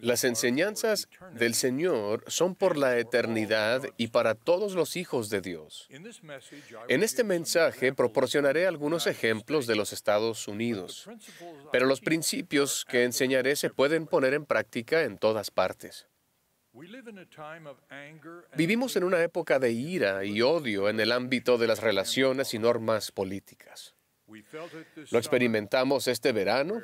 Las enseñanzas del Señor son por la eternidad y para todos los hijos de Dios. En este mensaje proporcionaré algunos ejemplos de los Estados Unidos, pero los principios que enseñaré se pueden poner en práctica en todas partes. Vivimos en una época de ira y odio en el ámbito de las relaciones y normas políticas. Lo experimentamos este verano,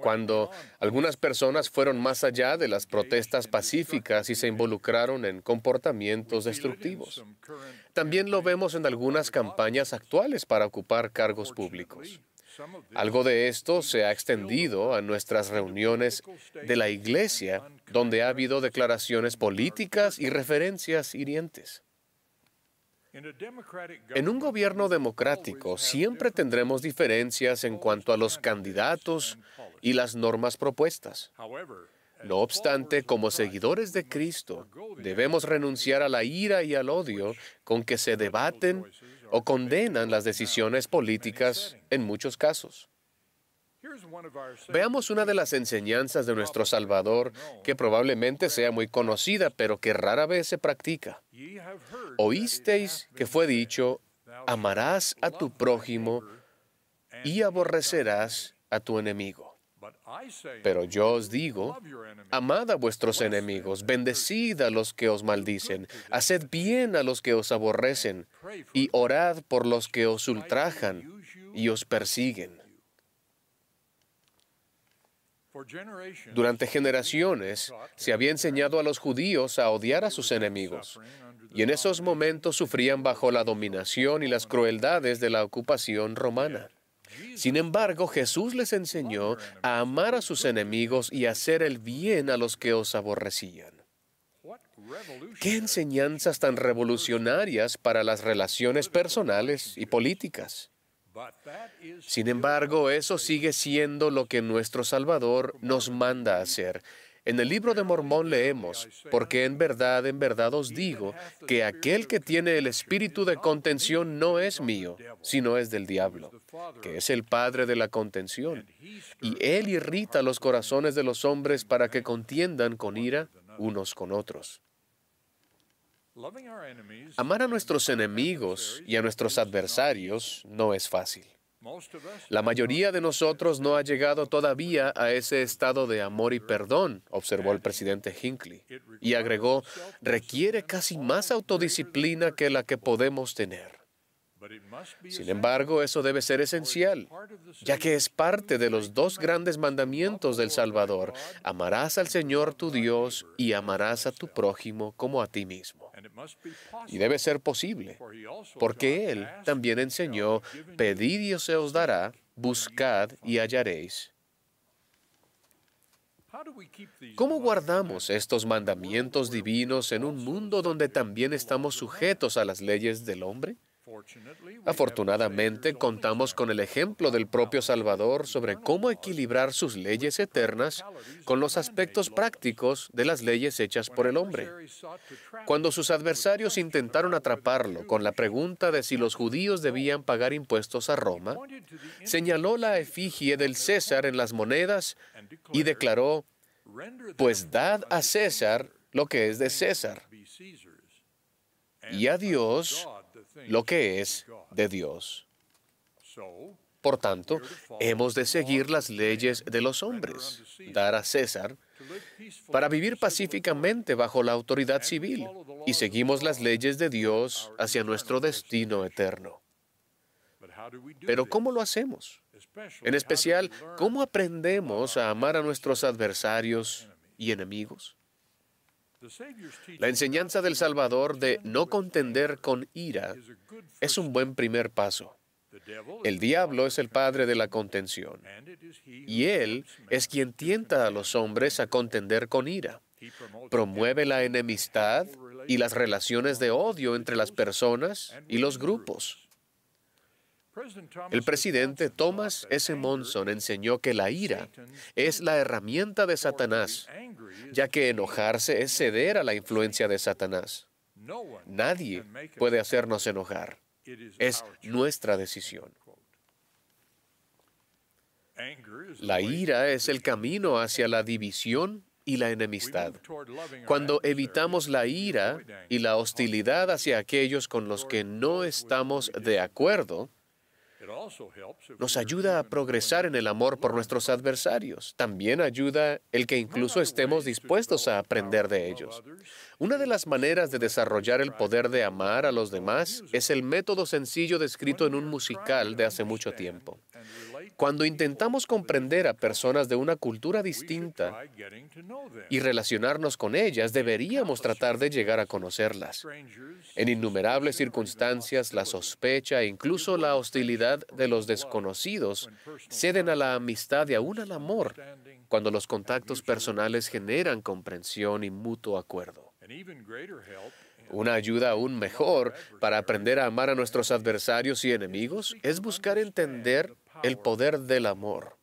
cuando algunas personas fueron más allá de las protestas pacíficas y se involucraron en comportamientos destructivos. También lo vemos en algunas campañas actuales para ocupar cargos públicos. Algo de esto se ha extendido a nuestras reuniones de la Iglesia, donde ha habido declaraciones políticas y referencias hirientes. En un gobierno democrático siempre tendremos diferencias en cuanto a los candidatos y las normas propuestas. No obstante, como seguidores de Cristo, debemos renunciar a la ira y al odio con que se debaten o condenan las decisiones políticas en muchos casos. Veamos una de las enseñanzas de nuestro Salvador que probablemente sea muy conocida, pero que rara vez se practica. Oísteis que fue dicho, amarás a tu prójimo y aborrecerás a tu enemigo. Pero yo os digo, amad a vuestros enemigos, bendecid a los que os maldicen, haced bien a los que os aborrecen, y orad por los que os ultrajan y os persiguen durante generaciones se había enseñado a los judíos a odiar a sus enemigos, y en esos momentos sufrían bajo la dominación y las crueldades de la ocupación romana. Sin embargo, Jesús les enseñó a amar a sus enemigos y hacer el bien a los que os aborrecían. ¿Qué enseñanzas tan revolucionarias para las relaciones personales y políticas? Sin embargo, eso sigue siendo lo que nuestro Salvador nos manda hacer. En el libro de Mormón leemos, porque en verdad, en verdad os digo, que aquel que tiene el espíritu de contención no es mío, sino es del diablo, que es el padre de la contención. Y él irrita los corazones de los hombres para que contiendan con ira unos con otros. Amar a nuestros enemigos y a nuestros adversarios no es fácil. La mayoría de nosotros no ha llegado todavía a ese estado de amor y perdón, observó el presidente Hinckley, y agregó, requiere casi más autodisciplina que la que podemos tener. Sin embargo, eso debe ser esencial, ya que es parte de los dos grandes mandamientos del Salvador. Amarás al Señor tu Dios y amarás a tu prójimo como a ti mismo. Y debe ser posible, porque Él también enseñó, pedid y se os dará, buscad y hallaréis. ¿Cómo guardamos estos mandamientos divinos en un mundo donde también estamos sujetos a las leyes del hombre? Afortunadamente, contamos con el ejemplo del propio Salvador sobre cómo equilibrar sus leyes eternas con los aspectos prácticos de las leyes hechas por el hombre. Cuando sus adversarios intentaron atraparlo con la pregunta de si los judíos debían pagar impuestos a Roma, señaló la efigie del César en las monedas y declaró, pues dad a César lo que es de César y a Dios lo que es de Dios. Por tanto, hemos de seguir las leyes de los hombres, dar a César, para vivir pacíficamente bajo la autoridad civil, y seguimos las leyes de Dios hacia nuestro destino eterno. Pero ¿cómo lo hacemos? En especial, ¿cómo aprendemos a amar a nuestros adversarios y enemigos? La enseñanza del Salvador de no contender con ira es un buen primer paso. El diablo es el padre de la contención, y él es quien tienta a los hombres a contender con ira. Promueve la enemistad y las relaciones de odio entre las personas y los grupos. El presidente Thomas S. Monson enseñó que la ira es la herramienta de Satanás, ya que enojarse es ceder a la influencia de Satanás. Nadie puede hacernos enojar. Es nuestra decisión. La ira es el camino hacia la división y la enemistad. Cuando evitamos la ira y la hostilidad hacia aquellos con los que no estamos de acuerdo, nos ayuda a progresar en el amor por nuestros adversarios. También ayuda el que incluso estemos dispuestos a aprender de ellos. Una de las maneras de desarrollar el poder de amar a los demás es el método sencillo descrito en un musical de hace mucho tiempo. Cuando intentamos comprender a personas de una cultura distinta y relacionarnos con ellas, deberíamos tratar de llegar a conocerlas. En innumerables circunstancias, la sospecha e incluso la hostilidad de los desconocidos ceden a la amistad y aún al amor cuando los contactos personales generan comprensión y mutuo acuerdo. Una ayuda aún mejor para aprender a amar a nuestros adversarios y enemigos es buscar entender el poder del amor.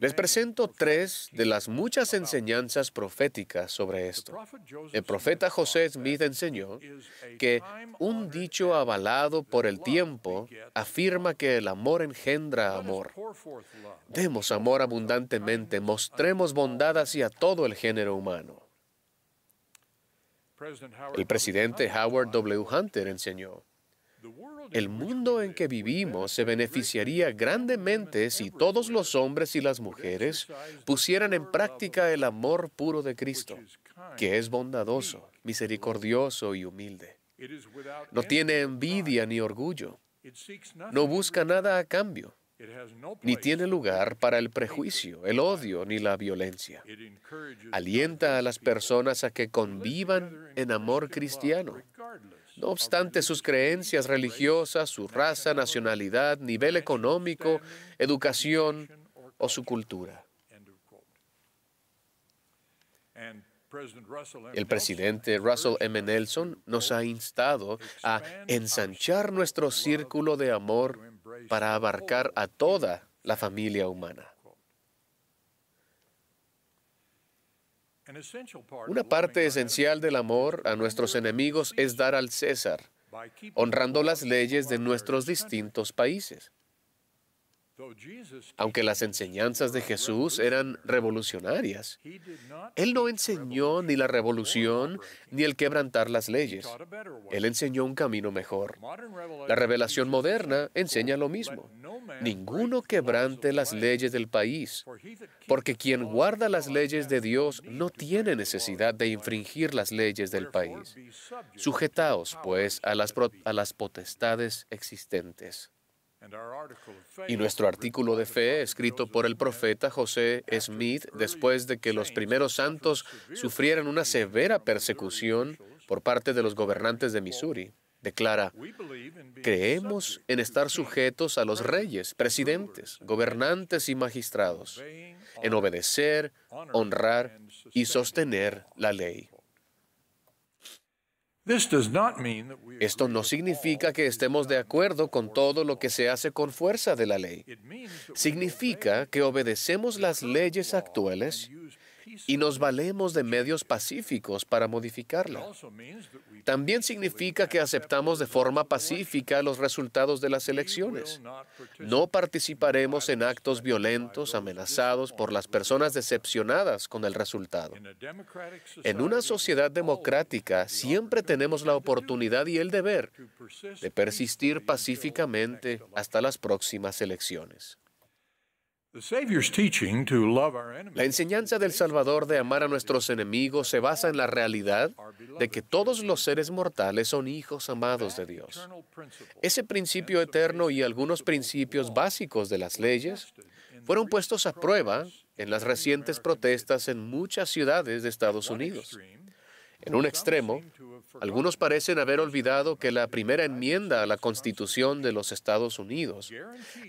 Les presento tres de las muchas enseñanzas proféticas sobre esto. El profeta José Smith enseñó que un dicho avalado por el tiempo afirma que el amor engendra amor. Demos amor abundantemente, mostremos bondad hacia todo el género humano. El presidente Howard W. Hunter enseñó el mundo en que vivimos se beneficiaría grandemente si todos los hombres y las mujeres pusieran en práctica el amor puro de Cristo, que es bondadoso, misericordioso y humilde. No tiene envidia ni orgullo. No busca nada a cambio. Ni tiene lugar para el prejuicio, el odio ni la violencia. Alienta a las personas a que convivan en amor cristiano no obstante sus creencias religiosas, su raza, nacionalidad, nivel económico, educación o su cultura. El presidente Russell M. Nelson nos ha instado a ensanchar nuestro círculo de amor para abarcar a toda la familia humana. Una parte esencial del amor a nuestros enemigos es dar al César, honrando las leyes de nuestros distintos países. Aunque las enseñanzas de Jesús eran revolucionarias, Él no enseñó ni la revolución ni el quebrantar las leyes. Él enseñó un camino mejor. La revelación moderna enseña lo mismo. Ninguno quebrante las leyes del país, porque quien guarda las leyes de Dios no tiene necesidad de infringir las leyes del país. Sujetaos, pues, a las, a las potestades existentes. Y nuestro artículo de fe, escrito por el profeta José Smith, después de que los primeros santos sufrieran una severa persecución por parte de los gobernantes de Missouri, declara, creemos en estar sujetos a los reyes, presidentes, gobernantes y magistrados, en obedecer, honrar y sostener la ley. Esto no significa que estemos de acuerdo con todo lo que se hace con fuerza de la ley. Significa que obedecemos las leyes actuales y nos valemos de medios pacíficos para modificarlo. También significa que aceptamos de forma pacífica los resultados de las elecciones. No participaremos en actos violentos amenazados por las personas decepcionadas con el resultado. En una sociedad democrática siempre tenemos la oportunidad y el deber de persistir pacíficamente hasta las próximas elecciones. La enseñanza del Salvador de amar a nuestros enemigos se basa en la realidad de que todos los seres mortales son hijos amados de Dios. Ese principio eterno y algunos principios básicos de las leyes fueron puestos a prueba en las recientes protestas en muchas ciudades de Estados Unidos. En un extremo, algunos parecen haber olvidado que la primera enmienda a la Constitución de los Estados Unidos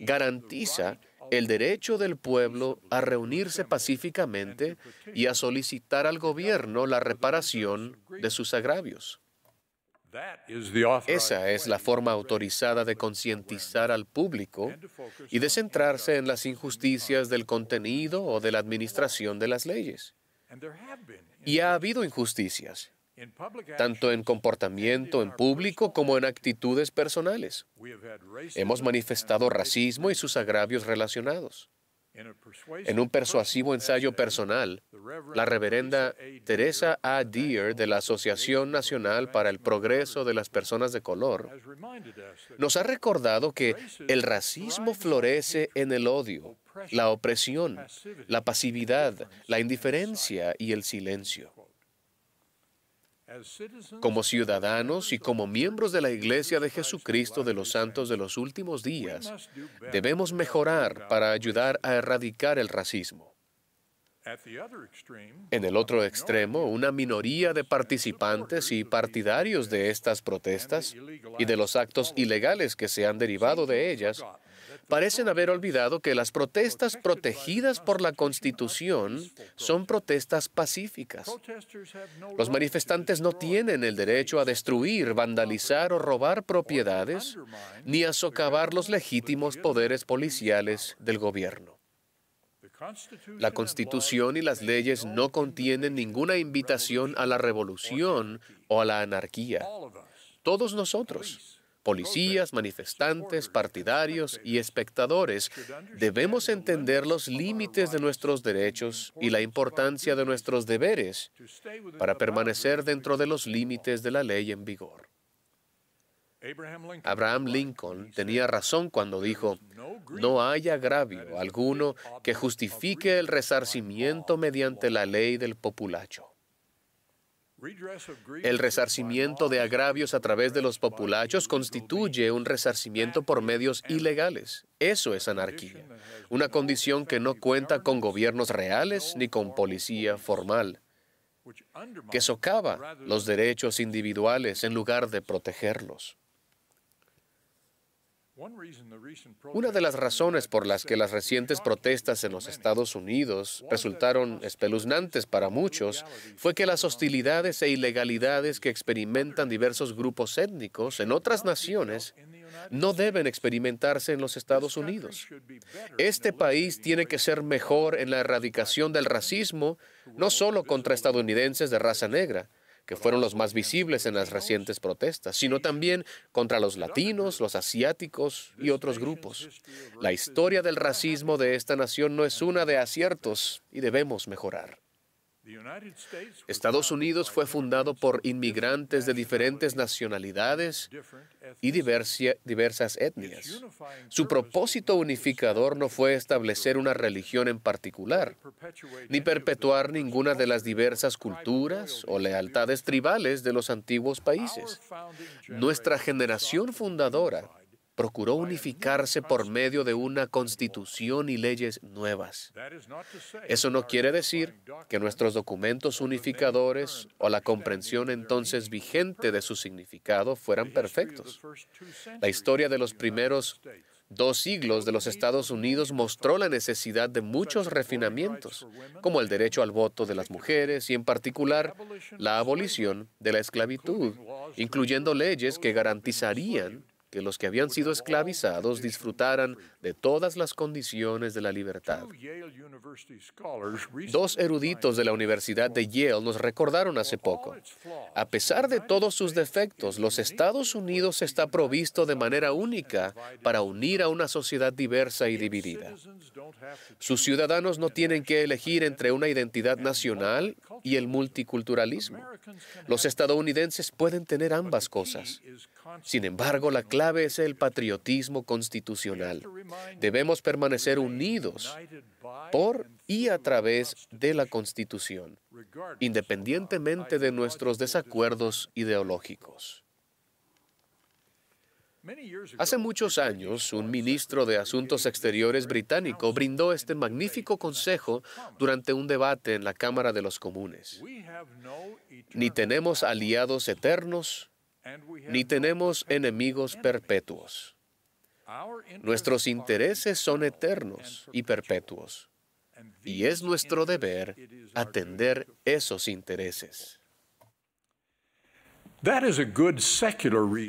garantiza el derecho del pueblo a reunirse pacíficamente y a solicitar al gobierno la reparación de sus agravios. Esa es la forma autorizada de concientizar al público y de centrarse en las injusticias del contenido o de la administración de las leyes. Y ha habido injusticias, tanto en comportamiento en público como en actitudes personales. Hemos manifestado racismo y sus agravios relacionados. En un persuasivo ensayo personal, la reverenda Teresa A. Deer de la Asociación Nacional para el Progreso de las Personas de Color nos ha recordado que el racismo florece en el odio, la opresión, la pasividad, la indiferencia y el silencio. Como ciudadanos y como miembros de la Iglesia de Jesucristo de los Santos de los Últimos Días, debemos mejorar para ayudar a erradicar el racismo. En el otro extremo, una minoría de participantes y partidarios de estas protestas y de los actos ilegales que se han derivado de ellas parecen haber olvidado que las protestas protegidas por la Constitución son protestas pacíficas. Los manifestantes no tienen el derecho a destruir, vandalizar o robar propiedades, ni a socavar los legítimos poderes policiales del gobierno. La Constitución y las leyes no contienen ninguna invitación a la revolución o a la anarquía. Todos nosotros, policías, manifestantes, partidarios y espectadores, debemos entender los límites de nuestros derechos y la importancia de nuestros deberes para permanecer dentro de los límites de la ley en vigor. Abraham Lincoln tenía razón cuando dijo, no hay agravio alguno que justifique el resarcimiento mediante la ley del populacho. El resarcimiento de agravios a través de los populachos constituye un resarcimiento por medios ilegales. Eso es anarquía, una condición que no cuenta con gobiernos reales ni con policía formal, que socava los derechos individuales en lugar de protegerlos. Una de las razones por las que las recientes protestas en los Estados Unidos resultaron espeluznantes para muchos fue que las hostilidades e ilegalidades que experimentan diversos grupos étnicos en otras naciones no deben experimentarse en los Estados Unidos. Este país tiene que ser mejor en la erradicación del racismo, no solo contra estadounidenses de raza negra, que fueron los más visibles en las recientes protestas, sino también contra los latinos, los asiáticos y otros grupos. La historia del racismo de esta nación no es una de aciertos y debemos mejorar. Estados Unidos fue fundado por inmigrantes de diferentes nacionalidades y diversas etnias. Su propósito unificador no fue establecer una religión en particular, ni perpetuar ninguna de las diversas culturas o lealtades tribales de los antiguos países. Nuestra generación fundadora procuró unificarse por medio de una constitución y leyes nuevas. Eso no quiere decir que nuestros documentos unificadores o la comprensión entonces vigente de su significado fueran perfectos. La historia de los primeros dos siglos de los Estados Unidos mostró la necesidad de muchos refinamientos, como el derecho al voto de las mujeres y en particular la abolición de la esclavitud, incluyendo leyes que garantizarían que los que habían sido esclavizados disfrutaran de todas las condiciones de la libertad. Dos eruditos de la Universidad de Yale nos recordaron hace poco, a pesar de todos sus defectos, los Estados Unidos está provisto de manera única para unir a una sociedad diversa y dividida. Sus ciudadanos no tienen que elegir entre una identidad nacional y el multiculturalismo. Los estadounidenses pueden tener ambas cosas. Sin embargo, la es el patriotismo constitucional. Debemos permanecer unidos por y a través de la Constitución, independientemente de nuestros desacuerdos ideológicos. Hace muchos años, un ministro de Asuntos Exteriores británico brindó este magnífico consejo durante un debate en la Cámara de los Comunes. Ni tenemos aliados eternos, ni tenemos enemigos perpetuos. Nuestros intereses son eternos y perpetuos, y es nuestro deber atender esos intereses.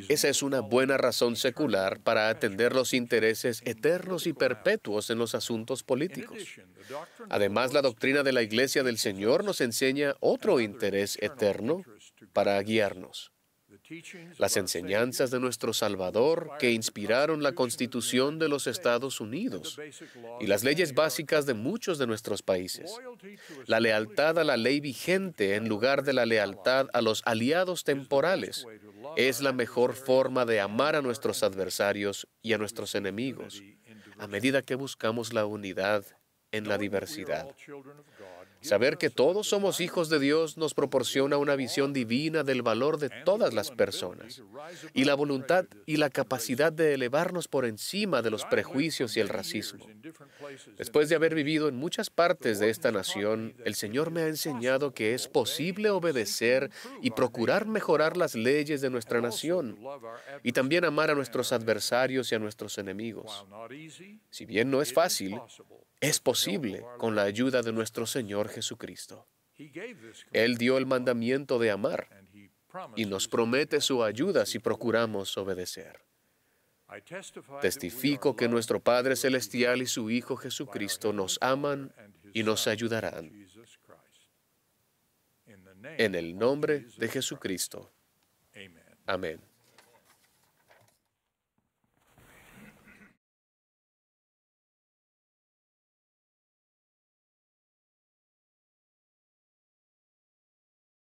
Esa es una buena razón secular para atender los intereses eternos y perpetuos en los asuntos políticos. Además, la doctrina de la Iglesia del Señor nos enseña otro interés eterno para guiarnos las enseñanzas de nuestro Salvador que inspiraron la Constitución de los Estados Unidos y las leyes básicas de muchos de nuestros países, la lealtad a la ley vigente en lugar de la lealtad a los aliados temporales, es la mejor forma de amar a nuestros adversarios y a nuestros enemigos, a medida que buscamos la unidad en la diversidad. Saber que todos somos hijos de Dios nos proporciona una visión divina del valor de todas las personas y la voluntad y la capacidad de elevarnos por encima de los prejuicios y el racismo. Después de haber vivido en muchas partes de esta nación, el Señor me ha enseñado que es posible obedecer y procurar mejorar las leyes de nuestra nación y también amar a nuestros adversarios y a nuestros enemigos. Si bien no es fácil, es posible con la ayuda de nuestro Señor Jesucristo. Él dio el mandamiento de amar y nos promete su ayuda si procuramos obedecer. Testifico que nuestro Padre Celestial y su Hijo Jesucristo nos aman y nos ayudarán. En el nombre de Jesucristo. Amén.